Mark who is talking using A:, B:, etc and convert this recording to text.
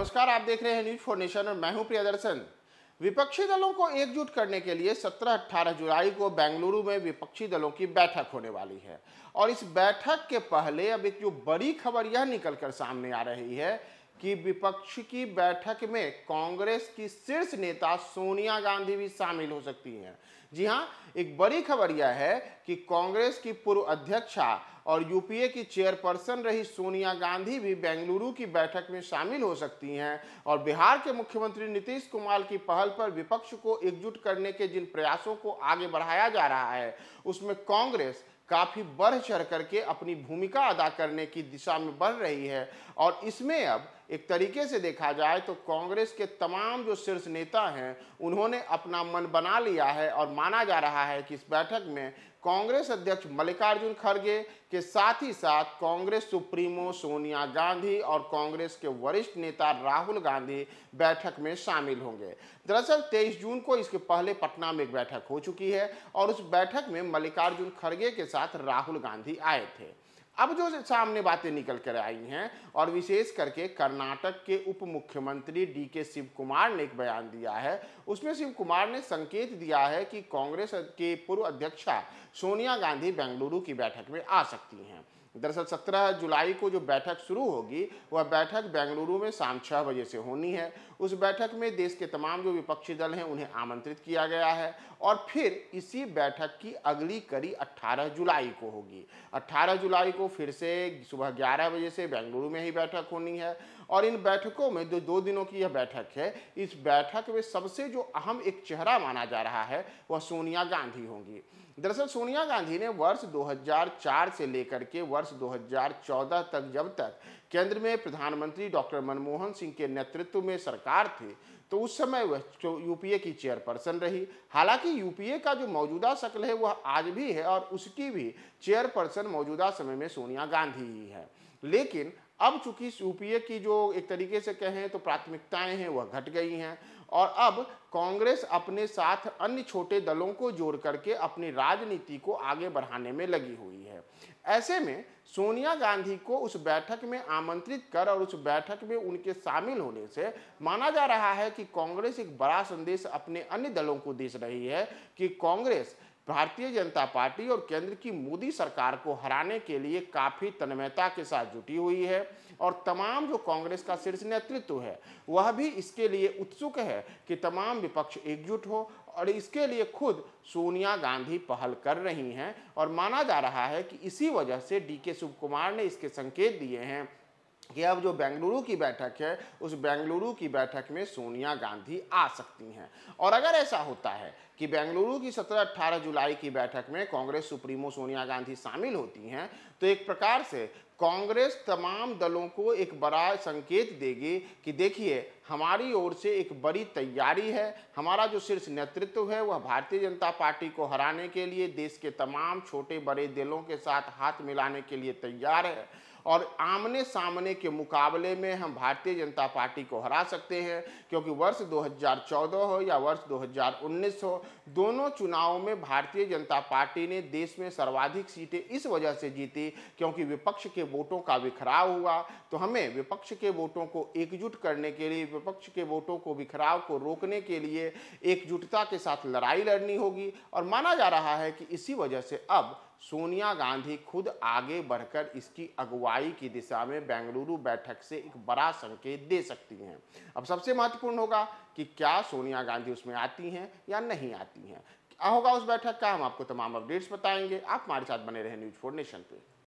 A: नमस्कार आप देख रहे हैं न्यूज फोर नेशन और मैं हूं प्रियदर्शन विपक्षी दलों को एकजुट करने के लिए 17-18 जुलाई को बेंगलुरु में विपक्षी दलों की बैठक होने वाली है और इस बैठक के पहले अब एक जो बड़ी खबर यह निकलकर सामने आ रही है कि विपक्ष की बैठक में कांग्रेस की शीर्ष नेता सोनिया गांधी भी शामिल हो सकती हैं जी हाँ एक बड़ी खबर यह है कि कांग्रेस की पूर्व अध्यक्षा और यूपीए की चेयरपर्सन रही सोनिया गांधी भी बेंगलुरु की बैठक में शामिल हो सकती हैं और बिहार के मुख्यमंत्री नीतीश कुमार की पहल पर विपक्ष को एकजुट करने के जिन प्रयासों को आगे बढ़ाया जा रहा है उसमें कांग्रेस काफ़ी बढ़ चढ़ करके अपनी भूमिका अदा करने की दिशा में बढ़ रही है और इसमें अब एक तरीके से देखा जाए तो कांग्रेस के तमाम जो शीर्ष नेता हैं उन्होंने अपना मन बना लिया है और माना जा रहा है कि इस बैठक में कांग्रेस अध्यक्ष मल्लिकार्जुन खड़गे के साथ ही साथ कांग्रेस सुप्रीमो सोनिया गांधी और कांग्रेस के वरिष्ठ नेता राहुल गांधी बैठक में शामिल होंगे दरअसल 23 जून को इसके पहले पटना में एक बैठक हो चुकी है और उस बैठक में मल्लिकार्जुन खड़गे के साथ राहुल गांधी आए थे अब जो सामने बातें निकल कर आई हैं और विशेष करके कर्नाटक के उप मुख्यमंत्री डी के शिव कुमार ने एक बयान दिया है उसमें शिव कुमार ने संकेत दिया है कि कांग्रेस के पूर्व अध्यक्षा सोनिया गांधी बेंगलुरु की बैठक में आ सकती हैं दरअसल 17 जुलाई को जो बैठक शुरू होगी वह बैठक बेंगलुरु में शाम छः बजे से होनी है उस बैठक में देश के तमाम जो विपक्षी दल हैं उन्हें आमंत्रित किया गया है और फिर इसी बैठक की अगली कड़ी 18 जुलाई को होगी 18 जुलाई को फिर से सुबह 11 बजे से बेंगलुरु में ही बैठक होनी है और इन बैठकों में जो दो दिनों की यह बैठक है इस बैठक में सबसे जो अहम एक चेहरा माना जा रहा है वह सोनिया गांधी होंगी दरअसल सोनिया गांधी ने वर्ष 2004 से लेकर के वर्ष वर्ष 2014 तक जब तक केंद्र में प्रधानमंत्री डॉक्टर मनमोहन सिंह के नेतृत्व में सरकार थी तो उस समय वह यूपीए की चेयरपर्सन रही हालांकि यूपीए का जो मौजूदा शक्ल है वह आज भी है और उसकी भी चेयरपर्सन मौजूदा समय में सोनिया गांधी ही है लेकिन अब चूंकि यूपीए की जो एक तरीके से कहें तो प्राथमिकताएं हैं वह घट गई हैं और अब कांग्रेस अपने साथ अन्य छोटे दलों को जोड़ करके अपनी राजनीति को आगे बढ़ाने में लगी हुई है ऐसे में सोनिया गांधी को उस बैठक में आमंत्रित कर और उस बैठक में उनके शामिल होने से माना जा रहा है कि कांग्रेस एक बड़ा संदेश अपने अन्य दलों को दे रही है कि कांग्रेस भारतीय जनता पार्टी और केंद्र की मोदी सरकार को हराने के लिए काफ़ी तन्मयता के साथ जुटी हुई है और तमाम जो कांग्रेस का शीर्ष नेतृत्व है वह भी इसके लिए उत्सुक है कि तमाम विपक्ष एकजुट हो और इसके लिए खुद सोनिया गांधी पहल कर रही हैं और माना जा रहा है कि इसी वजह से डी के शिव कुमार ने इसके संकेत दिए हैं कि अब जो बेंगलुरु की बैठक है उस बेंगलुरु की बैठक में सोनिया गांधी आ सकती हैं और अगर ऐसा होता है कि बेंगलुरु की 17-18 जुलाई की बैठक में कांग्रेस सुप्रीमो सोनिया गांधी शामिल होती हैं तो एक प्रकार से कांग्रेस तमाम दलों को एक बड़ा संकेत देगी कि देखिए हमारी ओर से एक बड़ी तैयारी है हमारा जो शीर्ष नेतृत्व है वह भारतीय जनता पार्टी को हराने के लिए देश के तमाम छोटे बड़े दलों के साथ हाथ मिलाने के लिए तैयार है और आमने सामने के मुकाबले में हम भारतीय जनता पार्टी को हरा सकते हैं क्योंकि वर्ष 2014 हो या वर्ष 2019 हो दोनों चुनावों में भारतीय जनता पार्टी ने देश में सर्वाधिक सीटें इस वजह से जीती क्योंकि विपक्ष के वोटों का बिखराव हुआ तो हमें विपक्ष के वोटों को एकजुट करने के लिए विपक्ष के वोटों को बिखराव को रोकने के लिए एकजुटता के साथ लड़ाई लड़नी होगी और माना जा रहा है कि इसी वजह से अब सोनिया गांधी खुद आगे बढ़कर इसकी अगुवाई की दिशा में बेंगलुरु बैठक से एक बड़ा संकेत दे सकती हैं अब सबसे महत्वपूर्ण होगा कि क्या सोनिया गांधी उसमें आती हैं या नहीं आती हैं क्या होगा उस बैठक का हम आपको तमाम अपडेट्स बताएंगे आप हमारे साथ बने रहें न्यूज फोर नेशन पे